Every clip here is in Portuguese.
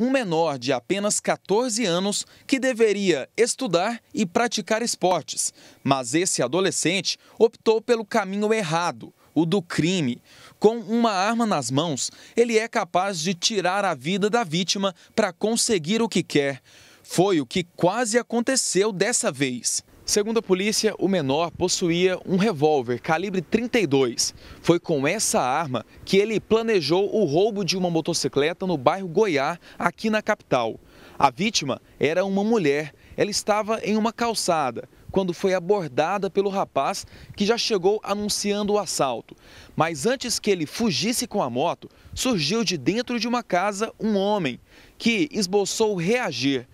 um menor de apenas 14 anos que deveria estudar e praticar esportes. Mas esse adolescente optou pelo caminho errado, o do crime. Com uma arma nas mãos, ele é capaz de tirar a vida da vítima para conseguir o que quer. Foi o que quase aconteceu dessa vez. Segundo a polícia, o menor possuía um revólver calibre 32. Foi com essa arma que ele planejou o roubo de uma motocicleta no bairro Goiá, aqui na capital. A vítima era uma mulher. Ela estava em uma calçada quando foi abordada pelo rapaz que já chegou anunciando o assalto. Mas antes que ele fugisse com a moto, surgiu de dentro de uma casa um homem que esboçou reagir.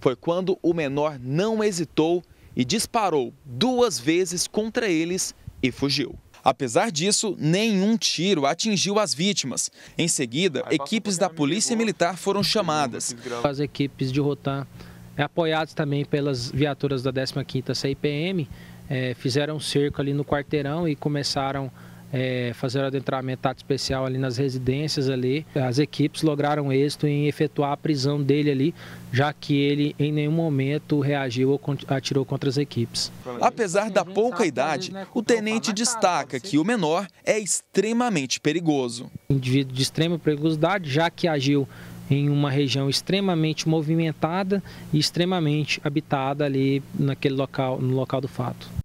Foi quando o menor não hesitou e disparou duas vezes contra eles e fugiu. Apesar disso, nenhum tiro atingiu as vítimas. Em seguida, equipes da Polícia Militar foram chamadas. As equipes de Rotan, é, apoiadas também pelas viaturas da 15ª CIPM, é, fizeram um cerco ali no quarteirão e começaram a é, fazer o adentramento especial ali nas residências ali. As equipes lograram êxito em efetuar a prisão dele ali, já que ele em nenhum momento reagiu ou atirou contra as equipes. Apesar da pouca idade, né, o tenente destaca que o menor é extremamente perigoso. Indivíduo de extrema perigosidade, já que agiu em uma região extremamente movimentada e extremamente habitada ali naquele local, no local do fato.